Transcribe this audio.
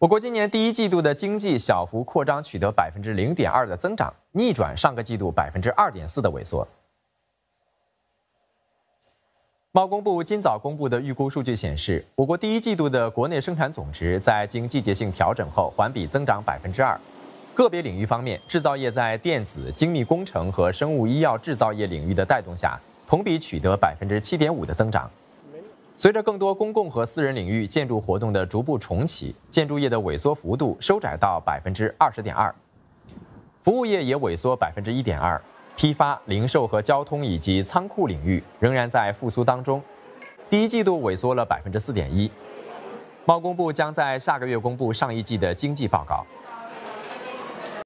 我国今年第一季度的经济小幅扩张，取得百分之零点二的增长，逆转上个季度百分之二点四的萎缩。贸工部今早公布的预估数据显示，我国第一季度的国内生产总值在经季节性调整后环比增长百分之二。个别领域方面，制造业在电子精密工程和生物医药制造业领域的带动下，同比取得百分之七点五的增长。随着更多公共和私人领域建筑活动的逐步重启，建筑业的萎缩幅度收窄到百分之二十点二，服务业也萎缩百分之一点二。批发、零售和交通以及仓库领域仍然在复苏当中，第一季度萎缩了百分之四点一。贸公部将在下个月公布上一季的经济报告。